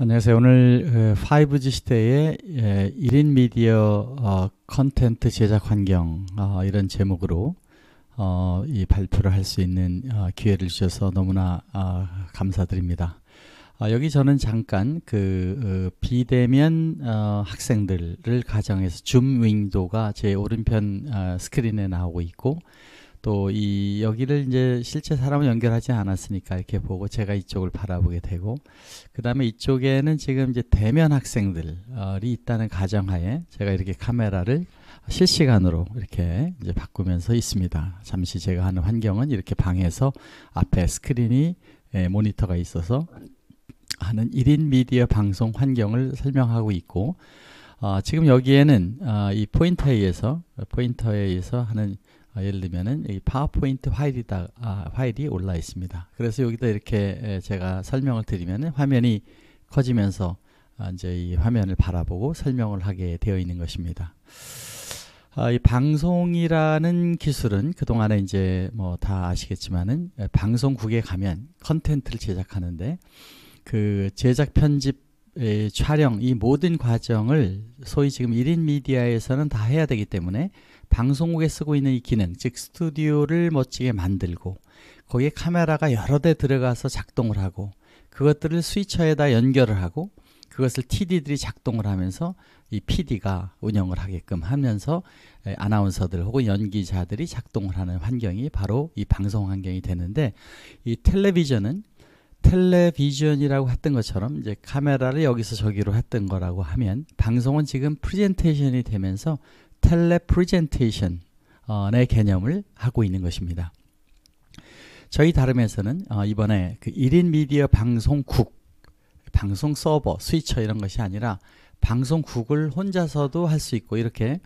안녕하세요. 오늘 5G 시대의 1인 미디어 어, 컨텐트 제작 환경 어, 이런 제목으로 어, 이 발표를 할 수 있는 기회를 주셔서 너무나 감사드립니다. 여기 저는 잠깐 그 비대면 학생들을 가정해서 줌 윈도가 제 오른편 스크린에 나오고 있고 또이 여기를 이제 실제 사람을 연결하지 않았으니까 이렇게 보고 제가 이쪽을 바라보게 되고 그 다음에 이쪽에는 지금 이제 대면 학생들이 있다는 가정하에 제가 이렇게 카메라를 실시간으로 이렇게 이제 바꾸면서 있습니다. 잠시 제가 하는 환경은 이렇게 방에서 앞에 스크린이 예, 모니터가 있어서 하는 1인 미디어 방송 환경을 설명하고 있고 어, 지금 여기에는 어, 이 포인터에 의해서 포인터에 의해서 하는 아, 예를 들면은 여 파워포인트 파일이다 아, 파일이 올라 있습니다. 그래서 여기다 이렇게 제가 설명을 드리면은 화면이 커지면서 아, 이제 이 화면을 바라보고 설명을 하게 되어 있는 것입니다. 아, 이 방송이라는 기술은 그동안에 이제 뭐 다 아시겠지만은 방송국에 가면 컨텐츠를 제작하는데 그 제작 편집 에, 예, 촬영 이 모든 과정을 소위 지금 1인 미디어에서는 다 해야 되기 때문에 방송국에 쓰고 있는 이 기능 즉 스튜디오를 멋지게 만들고 거기에 카메라가 여러 대 들어가서 작동을 하고 그것들을 스위처에다 연결을 하고 그것을 TD들이 작동을 하면서 이 PD가 운영을 하게끔 하면서 예, 아나운서들 혹은 연기자들이 작동을 하는 환경이 바로 이 방송 환경이 되는데 이 텔레비전은 텔레비전이라고 했던 것처럼 이제 카메라를 여기서 저기로 했던 거라고 하면 방송은 지금 프레젠테이션이 되면서 텔레 프레젠테이션의 어, 개념을 하고 있는 것입니다. 저희 다름에서는 어, 이번에 그 1인 미디어 방송국, 방송 서버, 스위처 이런 것이 아니라 방송국을 혼자서도 할 수 있고 이렇게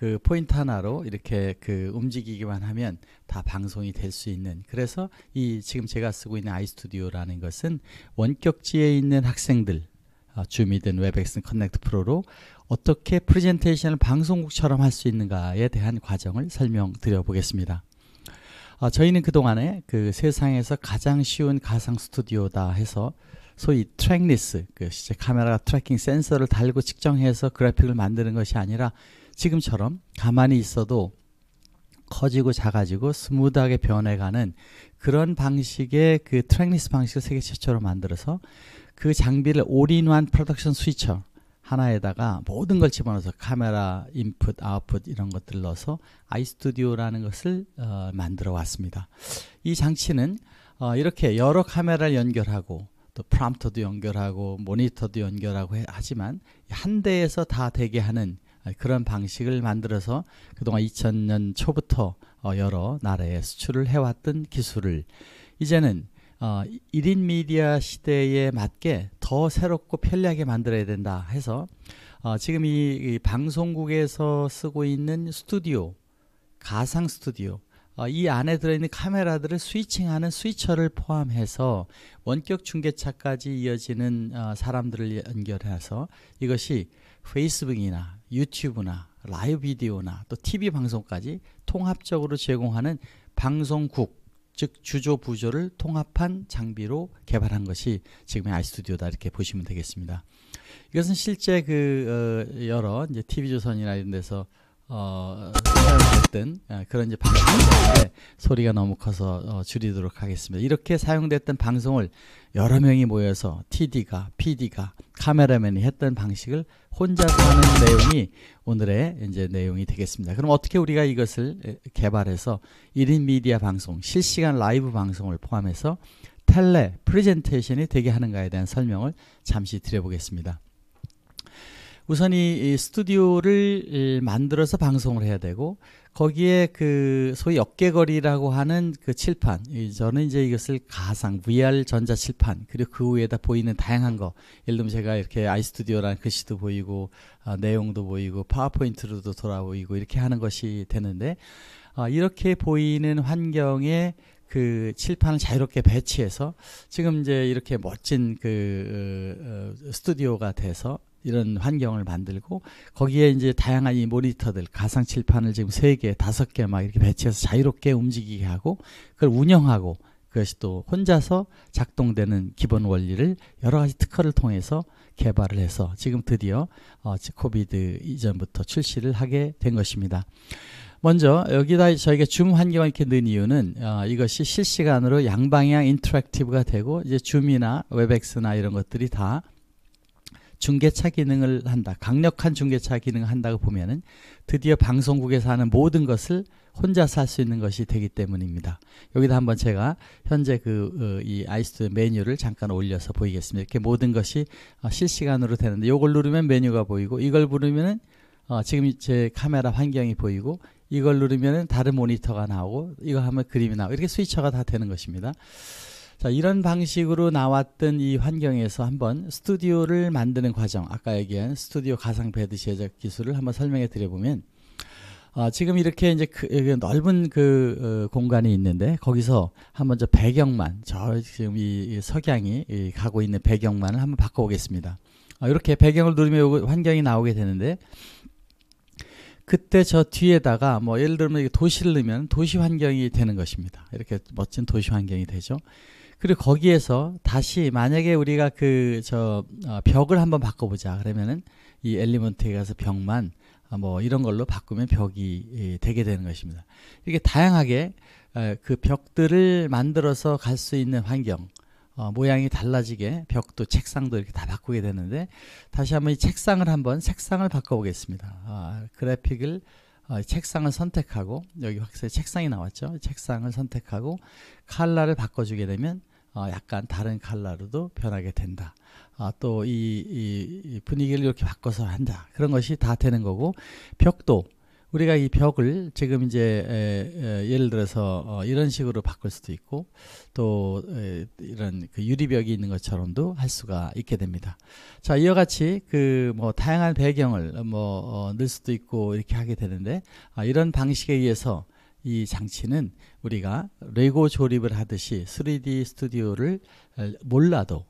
그 포인트 하나로 이렇게 그 움직이기만 하면 다 방송이 될 수 있는 그래서 이 지금 제가 쓰고 있는 아이스튜디오라는 것은 원격지에 있는 학생들 주 어, 줌이든 웹엑슨 커넥트 프로로 어떻게 프레젠테이션을 방송국처럼 할 수 있는가에 대한 과정을 설명드려 보겠습니다. 아, 어, 저희는 그동안에 그 세상에서 가장 쉬운 가상 스튜디오다 해서 소위 트랙리스, 그 카메라 트래킹 센서를 달고 측정해서 그래픽을 만드는 것이 아니라 지금처럼 가만히 있어도 커지고 작아지고 스무드하게 변해가는 그런 방식의 그 트랙리스 방식을 세계 최초로 만들어서 그 장비를 올인원 프로덕션 스위처 하나에다가 모든 걸 집어넣어서 카메라, 인풋, 아웃풋 이런 것들을 넣어서 아이스튜디오라는 것을 어, 만들어 왔습니다. 이 장치는 어, 이렇게 여러 카메라를 연결하고 또 프람터도 연결하고 모니터도 연결하고 해, 하지만 한 대에서 다 되게 하는 그런 방식을 만들어서 그동안 2000년 초부터 어, 여러 나라에 수출을 해왔던 기술을 이제는 어, 1인 미디어 시대에 맞게 더 새롭고 편리하게 만들어야 된다 해서 어, 지금 이, 방송국에서 쓰고 있는 스튜디오, 가상 스튜디오, 어, 이 안에 들어있는 카메라들을 스위칭하는 스위처를 포함해서 원격 중계차까지 이어지는 사람들을 연결해서 이것이 페이스북이나 유튜브나 라이브 비디오나 또 TV 방송까지 통합적으로 제공하는 방송국 즉 주조 부조를 통합한 장비로 개발한 것이 지금의 아이스튜디오다 이렇게 보시면 되겠습니다. 이것은 실제 그 어, 여러 이제 TV 조선이나 이런 데서 어, 사용됐던 예, 그런 이제 방송인데 소리가 너무 커서 어, 줄이도록 하겠습니다. 이렇게 사용됐던 방송을 여러 명이 모여서 TD가, PD가, 카메라맨이 했던 방식을 혼자서 하는 내용이 오늘의 이제 내용이 되겠습니다. 그럼 어떻게 우리가 이것을 개발해서 1인 미디어 방송, 실시간 라이브 방송을 포함해서 텔레 프레젠테이션이 되게 하는가에 대한 설명을 잠시 드려보겠습니다. 우선 이 스튜디오를 만들어서 방송을 해야 되고 거기에 그 소위 어깨거리라고 하는 그 칠판 저는 이제 이것을 가상 VR 전자 칠판 그리고 그 위에다 보이는 다양한 거 예를 들면 제가 이렇게 아이스튜디오라는 글씨도 보이고 어, 내용도 보이고 파워포인트로도 돌아보이고 이렇게 하는 것이 되는데 어, 이렇게 보이는 환경에 그 칠판을 자유롭게 배치해서 지금 이제 이렇게 멋진 그 어, 어, 스튜디오가 돼서 이런 환경을 만들고 거기에 이제 다양한 이 모니터들 가상 칠판을 지금 세 개, 다섯 개 막 이렇게 배치해서 자유롭게 움직이게 하고 그걸 운영하고 그것이 또 혼자서 작동되는 기본 원리를 여러 가지 특허를 통해서 개발을 해서 지금 드디어 어, 코비드 이전부터 출시를 하게 된 것입니다. 먼저 여기다 저희가 줌 환경을 이렇게 넣은 이유는 어, 이것이 실시간으로 양방향 인터랙티브가 되고 이제 줌이나 웹엑스나 이런 것들이 다 중계차 기능을 한다. 강력한 중계차 기능을 한다고 보면은 드디어 방송국에서 하는 모든 것을 혼자서 할 수 있는 것이 되기 때문입니다. 여기다 한번 제가 현재 그이 어, 아이스튜 메뉴를 잠깐 올려서 보이겠습니다. 이렇게 모든 것이 어, 실시간으로 되는데 이걸 누르면 메뉴가 보이고 이걸 부르면은 어, 지금 제 카메라 환경이 보이고 이걸 누르면 은 다른 모니터가 나오고 이거 하면 그림이 나오고 이렇게 스위처가 다 되는 것입니다. 자, 이런 방식으로 나왔던 이 환경에서 한번 스튜디오를 만드는 과정, 아까 얘기한 스튜디오 가상 배드 제작 기술을 한번 설명해 드려보면, 어, 지금 이렇게 이제 그, 넓은 그 어, 공간이 있는데 거기서 한번 저 배경만, 저 지금 이, 이 석양이 이 가고 있는 배경만을 한번 바꿔보겠습니다. 어, 이렇게 배경을 누르면 환경이 나오게 되는데, 그때 저 뒤에다가 뭐 예를 들면 도시를 넣으면 도시 환경이 되는 것입니다. 이렇게 멋진 도시 환경이 되죠. 그리고 거기에서 다시 만약에 우리가 그저 어, 벽을 한번 바꿔보자 그러면은 이 엘리먼트에 가서 벽만 어, 뭐 이런 걸로 바꾸면 벽이 예, 되게 되는 것입니다. 이렇게 다양하게 어, 그 벽들을 만들어서 갈 수 있는 환경 어, 모양이 달라지게 벽도 책상도 이렇게 다 바꾸게 되는데 다시 한번 이 책상을 한번 색상을 바꿔보겠습니다. 아, 그래픽을 어, 책상을 선택하고 여기 확실히 책상이 나왔죠. 책상을 선택하고 칼라를 바꿔주게 되면 어, 약간 다른 칼라로도 변하게 된다. 아, 또 이, 이, 이 분위기를 이렇게 바꿔서 한다. 그런 것이 다 되는 거고 벽도 우리가 이 벽을 지금 이제 에, 에, 예를 들어서 어, 이런 식으로 바꿀 수도 있고 또 에, 이런 그 유리벽이 있는 것처럼도 할 수가 있게 됩니다. 자 이와 같이 그뭐 다양한 배경을 뭐늘 어, 수도 있고 이렇게 하게 되는데 아, 이런 방식에 의해서 이 장치는 우리가 레고 조립을 하듯이 3D 스튜디오를 몰라도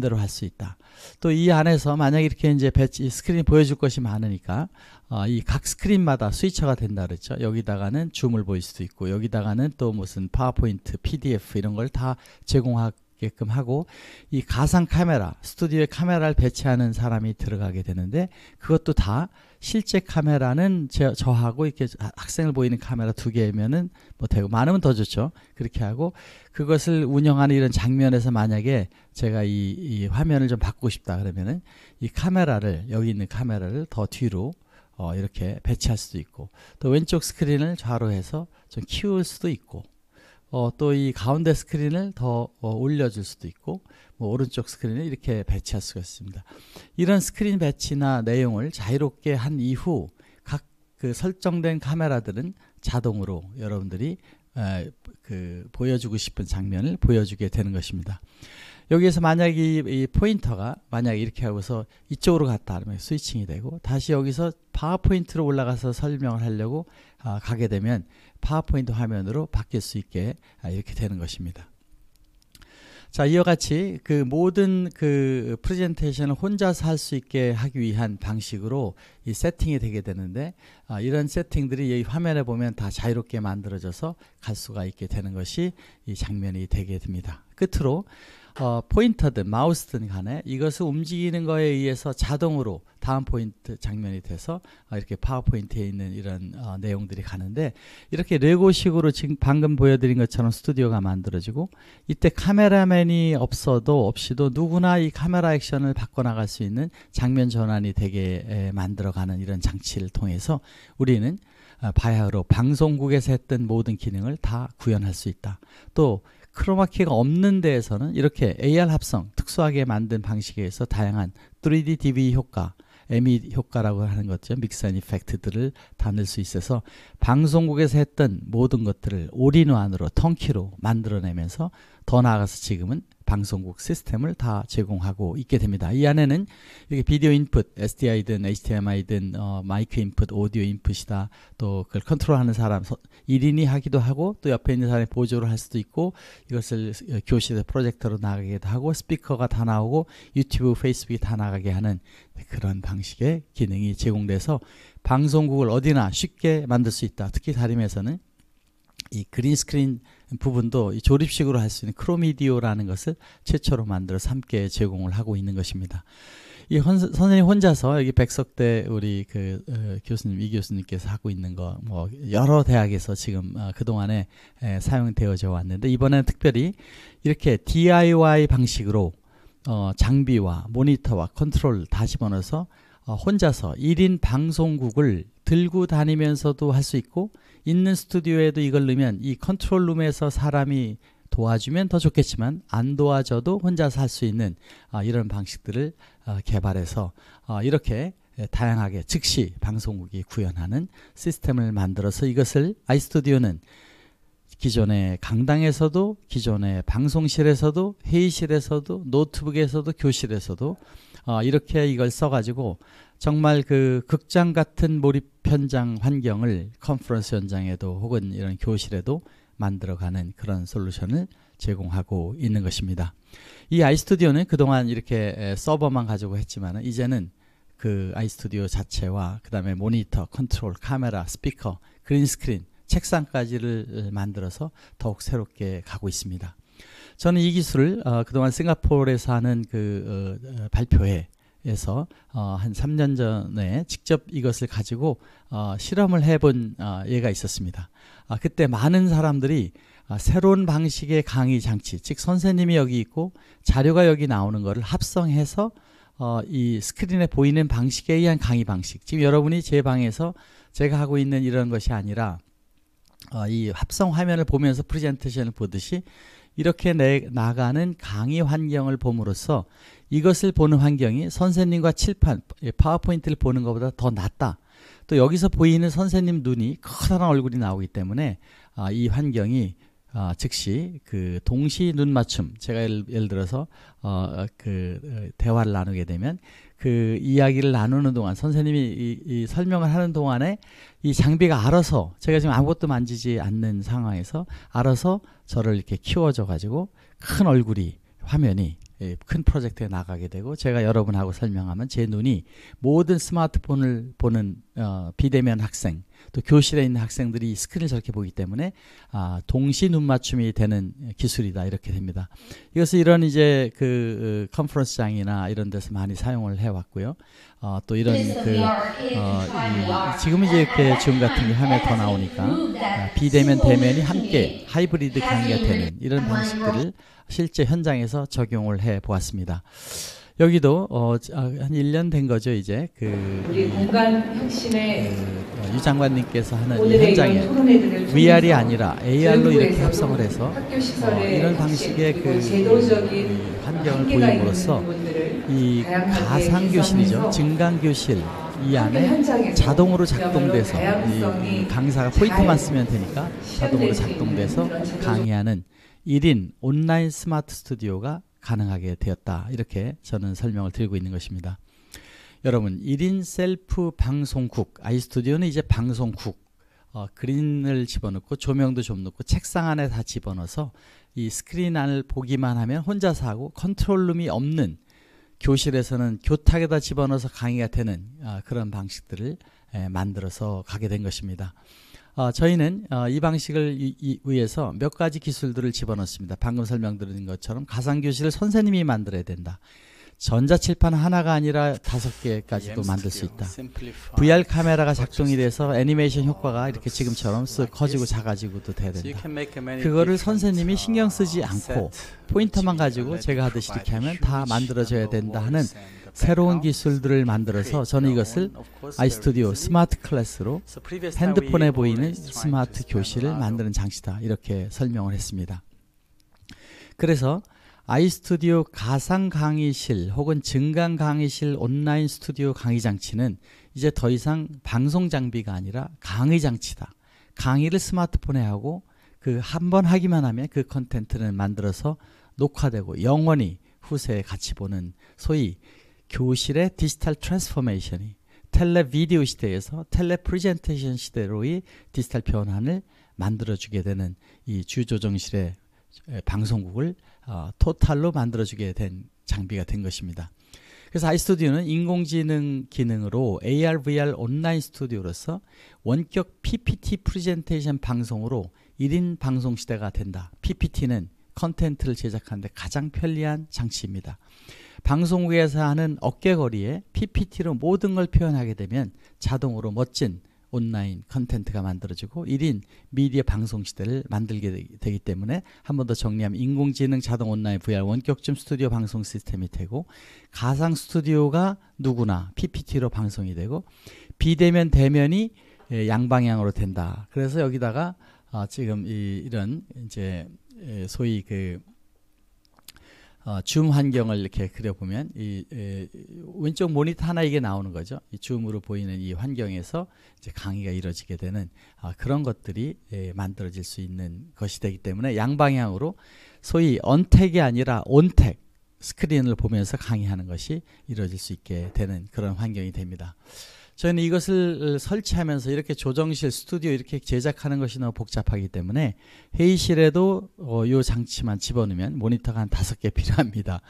마음대로 할 수 있다. 또 이 안에서 만약 이렇게 이제 배치 스크린 보여줄 것이 많으니까 어, 이각 스크린마다 스위처가 된다 그랬죠. 여기다가는 줌을 보일 수도 있고 여기다가는 또 무슨 파워포인트, PDF 이런 걸다제공하고 있게끔 하고 이 가상 카메라 스튜디오에 카메라를 배치하는 사람이 들어가게 되는데 그것도 다 실제 카메라는 저, 저하고 이렇게 학생을 보이는 카메라 두 개면은 뭐 되고 많으면 더 좋죠 그렇게 하고 그것을 운영하는 이런 장면에서 만약에 제가 이, 이 화면을 좀 바꾸고 싶다 그러면은 이 카메라를 여기 있는 카메라를 더 뒤로 어, 이렇게 배치할 수도 있고 또 왼쪽 스크린을 좌로 해서 좀 키울 수도 있고 어, 또 이 가운데 스크린을 더 어, 올려줄 수도 있고 뭐 오른쪽 스크린을 이렇게 배치할 수가 있습니다. 이런 스크린 배치나 내용을 자유롭게 한 이후 각 그 설정된 카메라들은 자동으로 여러분들이 에, 그 보여주고 싶은 장면을 보여주게 되는 것입니다. 여기에서 만약 이, 이 포인터가 만약 이렇게 하고서 이쪽으로 갔다 하면 스위칭이 되고 다시 여기서 파워포인트로 올라가서 설명을 하려고 아, 가게 되면 파워포인트 화면으로 바뀔 수 있게 아, 이렇게 되는 것입니다. 자, 이와 같이 그 모든 그 프레젠테이션을 혼자서 할 수 있게 하기 위한 방식으로 이 세팅이 되게 되는데 아, 이런 세팅들이 이 화면에 보면 다 자유롭게 만들어져서 갈 수가 있게 되는 것이 이 장면이 되게 됩니다. 끝으로 어, 포인터든 마우스든 간에 이것을 움직이는 거에 의해서 자동으로 다음 포인트 장면이 돼서 어, 이렇게 파워포인트에 있는 이런 어, 내용들이 가는데 이렇게 레고식으로 지금 방금 보여드린 것처럼 스튜디오가 만들어지고 이때 카메라맨이 없어도 없이도 누구나 이 카메라 액션을 바꿔나갈 수 있는 장면 전환이 되게 에, 만들어가는 이런 장치를 통해서 우리는 어, 바야흐로 방송국에서 했던 모든 기능을 다 구현할 수 있다. 또 크로마키가 없는 데에서는 이렇게 AR 합성, 특수하게 만든 방식에 서 다양한 3D DV 효과, ME 효과라고 하는 것죠. 믹스 앤 이펙트들을 담을 수 있어서 방송국에서 했던 모든 것들을 올인원으로, 턴키로 만들어내면서 더 나아가서 지금은 방송국 시스템을 다 제공하고 있게 됩니다. 이 안에는 이렇게 비디오 인풋, SDI든 HDMI든 어, 마이크 인풋, 오디오 인풋이다. 또 그걸 컨트롤하는 사람 일인이 하기도 하고 또 옆에 있는 사람이 보조를 할 수도 있고 이것을 어, 교실에 프로젝터로 나가기도 하고 스피커가 다 나오고 유튜브, 페이스북이 다 나가게 하는 그런 방식의 기능이 제공돼서 방송국을 어디나 쉽게 만들 수 있다. 특히 다림에서는 이 그린 스크린 부분도 조립식으로 할 수 있는 크로미디오라는 것을 최초로 만들어서 함께 제공을 하고 있는 것입니다. 이 헌, 선생님 혼자서 여기 백석대 우리 그 어, 교수님 이 교수님께서 하고 있는 거 뭐 여러 대학에서 지금 어, 그 동안에 사용되어져 왔는데 이번에는 특별히 이렇게 DIY 방식으로 어, 장비와 모니터와 컨트롤 다 집어넣어서 어, 혼자서 1인 방송국을 들고 다니면서도 할 수 있고 있는 스튜디오에도 이걸 넣으면 이 컨트롤 룸에서 사람이 도와주면 더 좋겠지만 안 도와줘도 혼자서 할 수 있는 아, 이런 방식들을 어, 개발해서 어, 이렇게 예, 다양하게 즉시 방송국이 구현하는 시스템을 만들어서 이것을 아이스튜디오는 기존의 강당에서도 기존의 방송실에서도 회의실에서도 노트북에서도 교실에서도 어, 이렇게 이걸 써가지고 정말 그 극장 같은 몰입 현장 환경을 컨퍼런스 현장에도 혹은 이런 교실에도 만들어가는 그런 솔루션을 제공하고 있는 것입니다. 이 아이스튜디오는 그동안 이렇게 서버만 가지고 했지만 이제는 그 아이스튜디오 자체와 그 다음에 모니터, 컨트롤, 카메라, 스피커, 그린스크린, 책상까지를 만들어서 더욱 새롭게 가고 있습니다. 저는 이 기술을 어, 그동안 싱가포르에서 하는 그 어, 어 발표회 에서 어, 한 3년 전에 직접 이것을 가지고 어, 실험을 해본 어, 예가 있었습니다. 아, 그때 많은 사람들이 아, 새로운 방식의 강의 장치, 즉 선생님이 여기 있고 자료가 여기 나오는 것을 합성해서 어, 이 스크린에 보이는 방식에 의한 강의 방식. 지금 여러분이 제 방에서 제가 하고 있는 이런 것이 아니라 어, 이 합성 화면을 보면서 프레젠테이션을 보듯이 이렇게 내, 나가는 강의 환경을 봄으로써 이것을 보는 환경이 선생님과 칠판, 예, 파워포인트를 보는 것보다 더 낫다. 또 여기서 보이는 선생님 눈이 커다란 얼굴이 나오기 때문에 아, 이 환경이 아, 즉시 그 동시 눈 맞춤 제가 예를, 예를 들어서 어, 그 어, 대화를 나누게 되면 그 이야기를 나누는 동안 선생님이 이, 이 설명을 하는 동안에 이 장비가 알아서 제가 지금 아무것도 만지지 않는 상황에서 알아서 저를 이렇게 키워줘 가지고 큰 얼굴이 화면이 예, 큰 프로젝트에 나가게 되고 제가 여러분하고 설명하면 제 눈이 모든 스마트폰을 보는 어, 비대면 학생 또 교실에 있는 학생들이 스크린을 저렇게 보기 때문에 아, 동시 눈 맞춤이 되는 기술이다 이렇게 됩니다. 이것을 이런 이제 그, 그 컨퍼런스장이나 이런 데서 많이 사용을 해왔고요. 어, 또 이런 그 어, 이, 지금 이제 이렇게 줌 같은 게 화면 더 나오니까 아, 비대면 대면이 함께 하이브리드 강의가 되는 이런 방식들을 실제 현장에서 적용을 해 보았습니다. 여기도 어, 아, 한 1년 된 거죠 이제 그 우리 공간 혁신의 그, 어, 유 장관님께서 하는 이 현장에 VR이 아니라 AR로 이렇게 합성을 해서 어, 이런 방식의 그 제도적인 그 환경을 보임으로써 이 가상 교실이죠 증강 교실 이 안에 자동으로 작동돼서 이 강사가 포인트만 쓰면 되니까 자동으로 작동돼서 강의하는 1인 온라인 스마트 스튜디오가 가능하게 되었다. 이렇게 저는 설명을 드리고 있는 것입니다. 여러분 1인 셀프 방송국 아이스튜디오는 이제 방송국 어, 그린을 집어넣고 조명도 좀 넣고 책상 안에 다 집어넣어서 이 스크린 안을 보기만 하면 혼자서 하고 컨트롤룸이 없는 교실에서는 교탁에다 집어넣어서 강의가 되는 어, 그런 방식들을 에, 만들어서 가게 된 것입니다. 어, 저희는 어, 이 방식을 위해서 몇 가지 기술들을 집어넣습니다. 방금 설명드린 것처럼 가상교실을 선생님이 만들어야 된다. 전자칠판 하나가 아니라 다섯 개까지도 만들 수 있다. VR 카메라가 작동이 돼서 애니메이션 효과가 이렇게 지금처럼 커지고 작아지고도 돼야 된다. 그거를 선생님이 신경 쓰지 uh, 않고 포인터만 가지고 제가 하듯이 이렇게 하면 다 만들어져야 된다 하는 새로운 기술들을 만들어서 저는 이것을 아이스튜디오 스마트 클래스로 핸드폰에 보이는 스마트 교실을 만드는 장치다 이렇게 설명을 했습니다. 그래서 아이스튜디오 가상 강의실 혹은 증강 강의실 온라인 스튜디오 강의 장치는 이제 더 이상 방송 장비가 아니라 강의 장치다. 강의를 스마트폰에 하고 그 한 번 하기만 하면 그 컨텐츠는 만들어서 녹화되고 영원히 후세에 같이 보는 소위 교실의 디지털 트랜스포메이션이 텔레비디오 시대에서 텔레프리젠테이션 시대로의 디지털 변환을 만들어주게 되는 이 주조정실의 방송국을 어, 토탈로 만들어주게 된 장비가 된 것입니다. 그래서 아이스튜디오는 인공지능 기능으로 AR, VR 온라인 스튜디오로서 원격 PPT 프리젠테이션 방송으로 1인 방송 시대가 된다. PPT는 컨텐츠를 제작하는데 가장 편리한 장치입니다. 방송국에서 하는 어깨거리에 PPT로 모든 걸 표현하게 되면 자동으로 멋진 온라인 컨텐츠가 만들어지고 1인 미디어 방송 시대를 만들게 되기 때문에 한 번 더 정리하면 인공지능 자동 온라인 VR 원격점 스튜디오 방송 시스템이 되고 가상 스튜디오가 누구나 PPT로 방송이 되고 비대면 대면이 예, 양방향으로 된다. 그래서 여기다가 아, 지금 이, 이런 이제 예, 소위 그 어, 줌 환경을 이렇게 그려보면 이, 에, 왼쪽 모니터 하나 이게 나오는 거죠. 이 줌으로 보이는 이 환경에서 이제 강의가 이루어지게 되는 아 그런 것들이 에, 만들어질 수 있는 것이 되기 때문에 양방향으로 소위 언택이 아니라 온택 스크린을 보면서 강의하는 것이 이루어질 수 있게 되는 그런 환경이 됩니다. 저희는 이것을 어, 설치하면서 이렇게 조정실, 스튜디오 이렇게 제작하는 것이 너무 복잡하기 때문에 회의실에도 어, 요 장치만 집어넣으면 모니터가 한 다섯 개 필요합니다.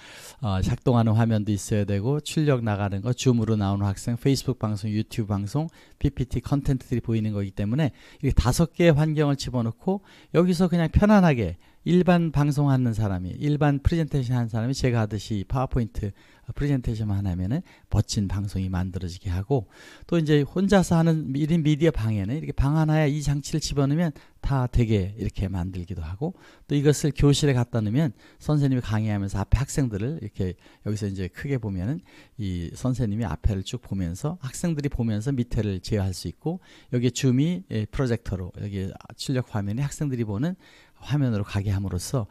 어, 작동하는 화면도 있어야 되고 출력 나가는 거, 줌으로 나오는 학생, 페이스북 방송, 유튜브 방송, PPT 컨텐츠들이 보이는 거기 때문에 이 다섯 개의 환경을 집어넣고 여기서 그냥 편안하게 일반 방송하는 사람이 일반 프레젠테이션 하는 사람이 제가 하듯이 파워포인트 프레젠테이션만 하면은 멋진 방송이 만들어지게 하고 또 이제 혼자서 하는 1인 미디어 방에는 이렇게 방 하나에 이 장치를 집어넣으면 다 되게 이렇게 만들기도 하고 또 이것을 교실에 갖다 놓으면 선생님이 강의하면서 앞에 학생들을 이렇게 여기서 이제 크게 보면은 이 선생님이 앞에를 쭉 보면서 학생들이 보면서 밑에를 제어할 수 있고 여기 줌이 예, 프로젝터로 여기 출력 화면에 학생들이 보는 화면으로 가게 함으로써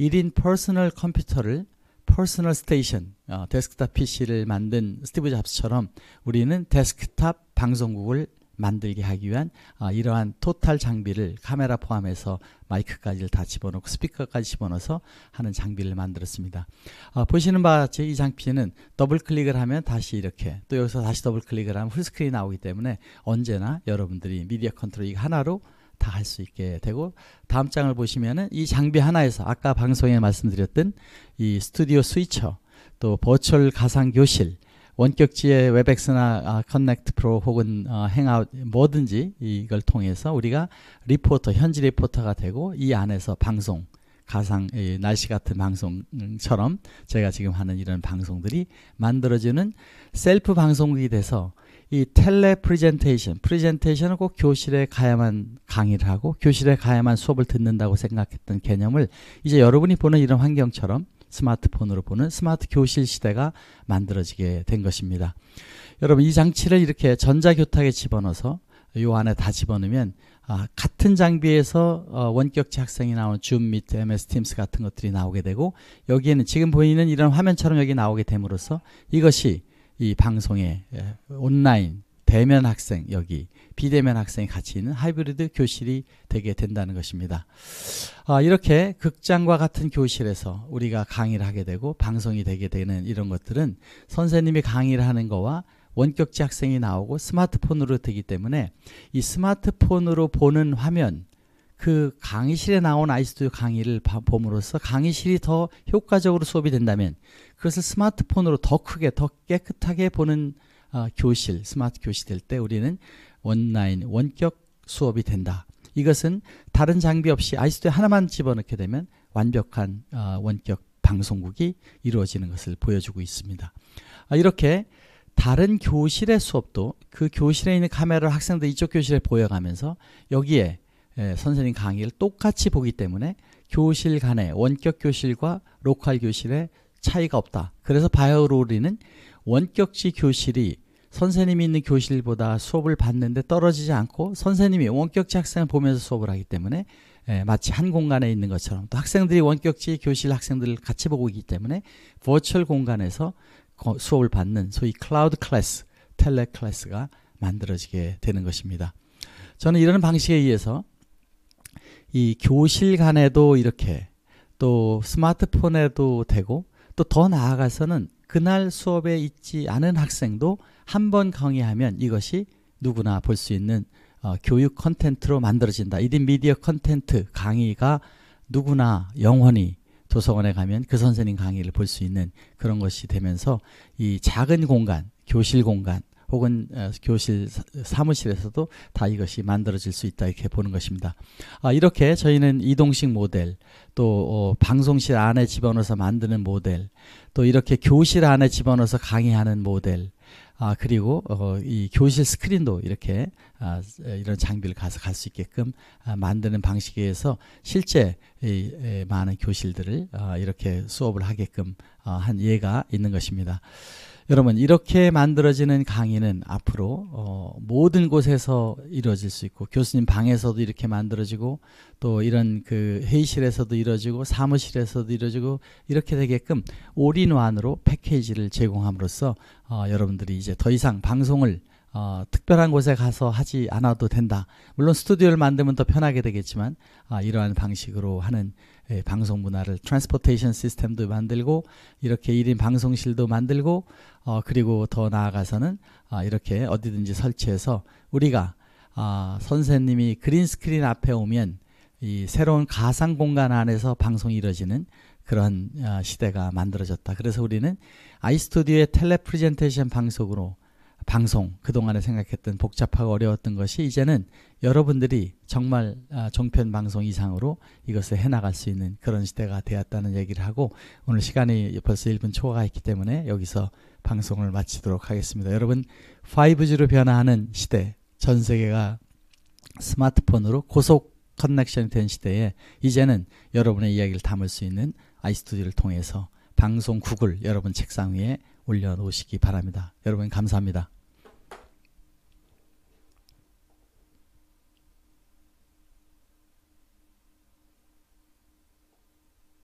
1인 퍼스널 컴퓨터를 퍼스널 스테이션, 어, 데스크탑 PC를 만든 스티브 잡스처럼 우리는 데스크탑 방송국을 만들게 하기 위한 어, 이러한 토탈 장비를 카메라 포함해서 마이크까지를 다 집어넣고 스피커까지 집어넣어서 하는 장비를 만들었습니다. 어, 보시는 바와 같이 이 장비는 더블 클릭을 하면 다시 이렇게 또 여기서 다시 더블 클릭을 하면 풀스크린이 나오기 때문에 언제나 여러분들이 미디어 컨트롤 이 하나로 다할수 있게 되고 다음 장을 보시면은 이 장비 하나에서 아까 방송에 말씀드렸던 이 스튜디오 스위처 또 버추얼 가상 교실 원격지의 웹엑스나 아, 커넥트 프로 혹은 어, 행아웃 뭐든지 이걸 통해서 우리가 리포터 현지 리포터가 되고 이 안에서 방송 가상 이, 날씨 같은 방송처럼 제가 지금 하는 이런 방송들이 만들어지는 셀프 방송국이 돼서 이 텔레 프리젠테이션, 프리젠테이션은 꼭 교실에 가야만 강의를 하고 교실에 가야만 수업을 듣는다고 생각했던 개념을 이제 여러분이 보는 이런 환경처럼 스마트폰으로 보는 스마트 교실 시대가 만들어지게 된 것입니다. 여러분 이 장치를 이렇게 전자교탁에 집어넣어서 요 안에 다 집어넣으면 아, 같은 장비에서 어, 원격체 학생이 나오는 줌 미트, MS 팀스 같은 것들이 나오게 되고 여기에는 지금 보이는 이런 화면처럼 여기 나오게 됨으로써 이것이 이 방송에 예, 온라인 대면 학생 여기 비대면 학생이 같이 있는 하이브리드 교실이 되게 된다는 것입니다. 아, 이렇게 극장과 같은 교실에서 우리가 강의를 하게 되고 방송이 되게 되는 이런 것들은 선생님이 강의를 하는 거와 원격지 학생이 나오고 스마트폰으로 되기 때문에 이 스마트폰으로 보는 화면 그 강의실에 나온 아이스튜디 강의를 봄으로써 강의실이 더 효과적으로 수업이 된다면 그것을 스마트폰으로 더 크게 더 깨끗하게 보는 어, 교실 스마트 교실 될 때 우리는 온라인 원격 수업이 된다. 이것은 다른 장비 없이 아이스튜디 하나만 집어넣게 되면 완벽한 어, 원격 방송국이 이루어지는 것을 보여주고 있습니다. 아, 이렇게 다른 교실의 수업도 그 교실에 있는 카메라를 학생들 이쪽 교실에 보여가면서 여기에 예, 선생님 강의를 똑같이 보기 때문에 교실 간의 원격 교실과 로컬 교실의 차이가 없다. 그래서 바이오로리는 원격지 교실이 선생님이 있는 교실보다 수업을 받는데 떨어지지 않고 선생님이 원격지 학생을 보면서 수업을 하기 때문에 예, 마치 한 공간에 있는 것처럼 또 학생들이 원격지 교실 학생들을 같이 보고 있기 때문에 버추얼 공간에서 수업을 받는 소위 클라우드 클래스, 텔레 클래스가 만들어지게 되는 것입니다. 저는 이런 방식에 의해서 이 교실 간에도 이렇게 또 스마트폰에도 되고 또 더 나아가서는 그날 수업에 있지 않은 학생도 한 번 강의하면 이것이 누구나 볼 수 있는 어, 교육 컨텐츠로 만들어진다. 이딘 미디어 컨텐츠 강의가 누구나 영원히 도서관에 가면 그 선생님 강의를 볼 수 있는 그런 것이 되면서 이 작은 공간, 교실 공간, 혹은 어, 교실 사무실에서도 다 이것이 만들어질 수 있다 이렇게 보는 것입니다. 아, 이렇게 저희는 이동식 모델 또 어, 방송실 안에 집어넣어서 만드는 모델 또 이렇게 교실 안에 집어넣어서 강의하는 모델 아, 그리고 어, 이 교실 스크린도 이렇게 아, 이런 장비를 가서 갈 수 있게끔 아, 만드는 방식에 서 실제 이, 이 많은 교실들을 아, 이렇게 수업을 하게끔 아, 한 예가 있는 것입니다. 여러분 이렇게 만들어지는 강의는 앞으로 어, 모든 곳에서 이루어질 수 있고 교수님 방에서도 이렇게 만들어지고 또 이런 그 회의실에서도 이루어지고 사무실에서도 이루어지고 이렇게 되게끔 올인원으로 패키지를 제공함으로써 어, 여러분들이 이제 더 이상 방송을 어, 특별한 곳에 가서 하지 않아도 된다. 물론 스튜디오를 만들면 더 편하게 되겠지만 아, 이러한 방식으로 하는 예, 방송 문화를 트랜스포테이션 시스템도 만들고 이렇게 1인 방송실도 만들고 어, 그리고 더 나아가서는 아, 이렇게 어디든지 설치해서 우리가 아, 선생님이 그린 스크린 앞에 오면 이 새로운 가상 공간 안에서 방송이 이루어지는 그런 아, 시대가 만들어졌다. 그래서 우리는 아이스튜디오의 텔레프레젠테이션 방송으로 방송 그동안에 생각했던 복잡하고 어려웠던 것이 이제는 여러분들이 정말 아, 종편 방송 이상으로 이것을 해나갈 수 있는 그런 시대가 되었다는 얘기를 하고 오늘 시간이 벌써 1분 초과가 있기 때문에 여기서 방송을 마치도록 하겠습니다. 여러분 5G로 변화하는 시대 전 세계가 스마트폰으로 고속 커넥션이 된 시대에 이제는 여러분의 이야기를 담을 수 있는 아이스튜디오를 통해서 방송 구글 여러분 책상 위에 올려놓으시기 바랍니다. 여러분 감사합니다.